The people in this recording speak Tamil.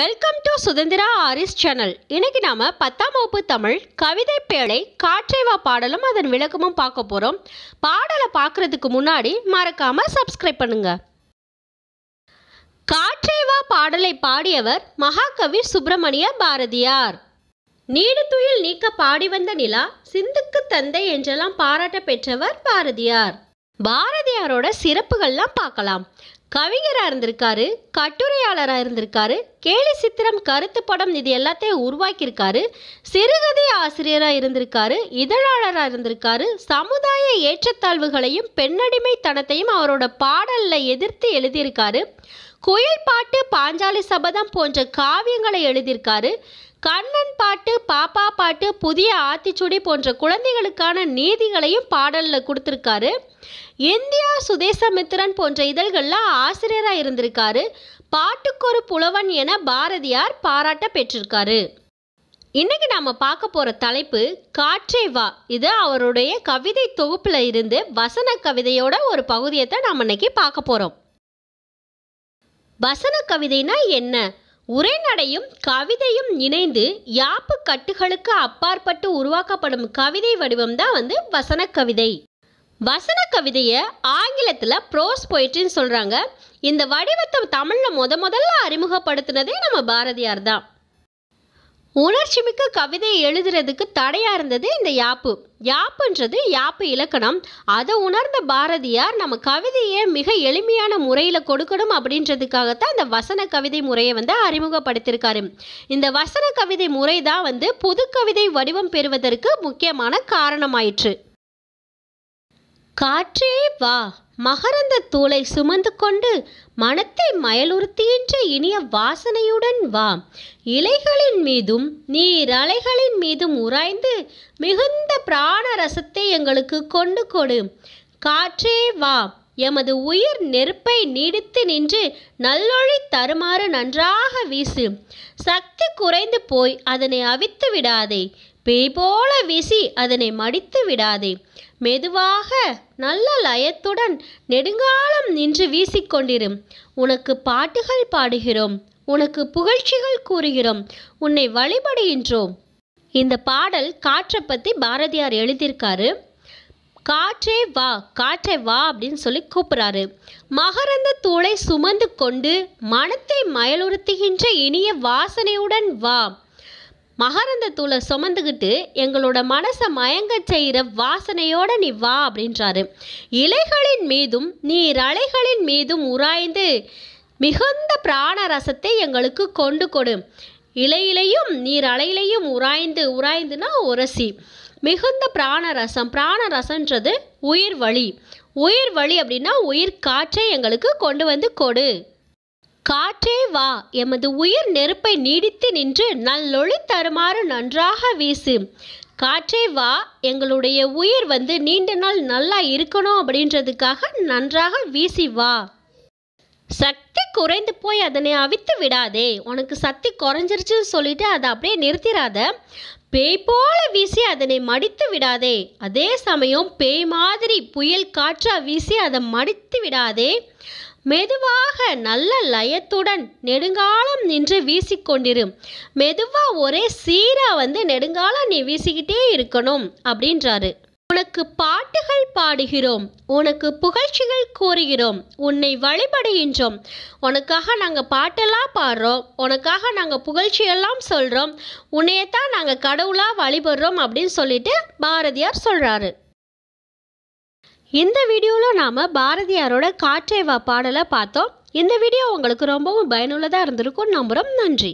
வெல்கம் டு சுதந்திரா ஆரிஸ் சேனல் இன்னைக்கு நாம பத்தாம் வகுப்பு தமிழ் கவிதை பேழை காற்றேவா பாடலும் அதன் விளக்கமும் பார்க்க போகிறோம் பாடலை பார்க்கறதுக்கு முன்னாடி மறக்காம சப்ஸ்கிரைப் பண்ணுங்க காற்றேவா பாடலை பாடியவர் மகாகவி சுப்பிரமணிய பாரதியார் நீடுத்துயில் நீக்க பாடி வந்த நிலா சிந்துக்கு தந்தை என்றெல்லாம் பாராட்ட பெற்றவர் பாரதியார் பாரதியாரோட சிறப்புகள்லாம் பார்க்கலாம் கவிஞராக இருந்திருக்காரு கட்டுரையாளராக இருந்திருக்காரு கேலி சித்திரம் கருத்து படம் இது எல்லாத்தையும் உருவாக்கியிருக்காரு சிறுகதை ஆசிரியராக இருந்திருக்காரு இதழாளராக இருந்திருக்காரு சமுதாய ஏற்றத்தாழ்வுகளையும் பெண்ணடிமைத்தனத்தையும் அவரோட பாடலில் எதிர்த்து எழுதியிருக்காரு குயில் பாட்டு பாஞ்சாலி சபதம் போன்ற காவியங்களை எழுதியிருக்காரு கண்ணன் பாட்டு பாப்பா பாட்டு புதிய ஆத்திச்சுடி போன்ற குழந்தைகளுக்கான நீதிகளையும் பாடலில் கொடுத்துருக்காரு இந்தியா சுதேசமித்திரன் போன்ற இதழ்களெலாம் ஆசிரியராக இருந்திருக்காரு பாட்டுக்கொரு புலவன் என பாரதியார் பாராட்ட பெற்றிருக்காரு இன்றைக்கி நாம் பார்க்க போகிற தலைப்பு காற்றே வா இது அவருடைய கவிதை தொகுப்பில் இருந்து வசன கவிதையோட ஒரு பகுதியத்தை நாம் இன்றைக்கி பார்க்க போகிறோம் வசன கவிதைனா என்ன உரைநடையும் கவிதையும் இணைந்து யாப்பு கட்டுகளுக்கு அப்பாற்பட்டு உருவாக்கப்படும் கவிதை வடிவம் தான் வந்து வசன கவிதை வசன கவிதையை ஆங்கிலத்தில் ப்ரோஸ் போயிட்ரின்னு சொல்கிறாங்க இந்த வடிவத்தை தமிழில் முத முதல்ல அறிமுகப்படுத்தினதே நம்ம பாரதியார் தான் உணர்ச்சிமிக்க கவிதை எழுதுறதுக்கு தடையாக இருந்தது இந்த யாப்பு யாப்புன்றது யாப்பு இலக்கணம் அதை உணர்ந்த பாரதியார் நம்ம கவிதையை மிக எளிமையான முறையில் கொடுக்கணும் அப்படின்றதுக்காகத்தான் அந்த வசன கவிதை முறையை வந்து அறிமுகப்படுத்தியிருக்காரு இந்த வசன கவிதை முறை தான் வந்து புது கவிதை வடிவம் பெறுவதற்கு முக்கியமான காரணமாயிற்று காற்றே வா மகரந்த தூளை சுமந்து கொண்டு மனத்தை மயலுறுத்தியின்ற இனிய வாசனையுடன் வா இலைகளின் மீதும் நீர் அலைகளின் மீதும் உராய்ந்து மிகுந்த பிராண ரசத்தை எங்களுக்கு கொண்டு கொடு காற்றே வா எமது உயிர் நெருப்பை நீடித்து நின்று நல்லொழி தருமாறு நன்றாக வீசு சக்தி குறைந்து போய் அதனை அவித்து விடாதே பேய் போல வீசி அதனை மடித்து விடாதே மெதுவாக நல்ல லயத்துடன் நெடுங்காலம் நின்று வீசிக்கொண்டிரும் உனக்கு பாட்டுகள் பாடுகிறோம் உனக்கு புகழ்ச்சிகள் கூறுகிறோம் உன்னை வழிபடுகின்றோம் இந்த பாடல் காற்றை பற்றி பாரதியார் எழுதியிருக்காரு காற்றே வா காற்றே வா அப்படின்னு சொல்லி கூப்பிட்றாரு மகரந்த தூளை சுமந்து கொண்டு மனத்தை மயலுறுத்துகின்ற இனிய வாசனையுடன் வா மகரந்த தூளை சுமந்துக்கிட்டு எங்களோட மனசை மயங்க செய்கிற வாசனையோட நீ வா அப்படின்றாரு இலைகளின் மீதும் நீர் அலைகளின் மீதும் உராய்ந்து மிகுந்த பிராண ரசத்தை எங்களுக்கு கொண்டு கொடு இலையிலையும் நீர் அலையிலையும் உராய்ந்து உராய்ந்துனா உரசி மிகுந்த பிராணரசம் பிராணரசன்றது உயிர் வழி உயிர் வழி அப்படின்னா உயிர் காற்றை எங்களுக்கு கொண்டு வந்து கொடு காற்றே வா எமது உயிர் நெருப்பை நீடித்து நின்று நல்லொளி தருமாறு நன்றாக வீசு காற்றே வா எங்களுடைய உயிர் வந்து நீண்ட நாள் நல்லா இருக்கணும் அப்படின்றதுக்காக நன்றாக வீசி வா சக்தி குறைந்து போய் அதனை அவித்து விடாதே உனக்கு சக்தி குறைஞ்சிருச்சுன்னு சொல்லிட்டு அதை அப்படியே நிறுத்திடாத பேய் போல வீசி அதனை மடித்து விடாதே அதே சமயம் பேய் மாதிரி புயல் காற்றா வீசி அதை மடித்து விடாதே மெதுவாக நல்ல லயத்துடன் நெடுங்காலம் நின்று வீசிக்கொண்டிரும் மெதுவாக ஒரே சீராக வந்து நெடுங்காலம் நீ வீசிக்கிட்டே இருக்கணும் அப்படின்றாரு உனக்கு பாட்டுகள் பாடுகிறோம் உனக்கு புகழ்ச்சிகள் கூறுகிறோம் உன்னை வழிபடுகின்றோம் உனக்காக நாங்கள் பாட்டெல்லாம் பாடுறோம் உனக்காக நாங்கள் புகழ்ச்சியெல்லாம் சொல்கிறோம் உன்னையத்தான் நாங்கள் கடவுளாக வழிபடுறோம் அப்படின்னு சொல்லிட்டு பாரதியார் சொல்கிறாரு இந்த வீடியோவில் நாம் பாரதியாரோட காற்றேவா பாடலை பார்த்தோம் இந்த வீடியோ உங்களுக்கு ரொம்பவும் பயனுள்ளதாக இருந்திருக்கும் நம்புகிறோம் நன்றி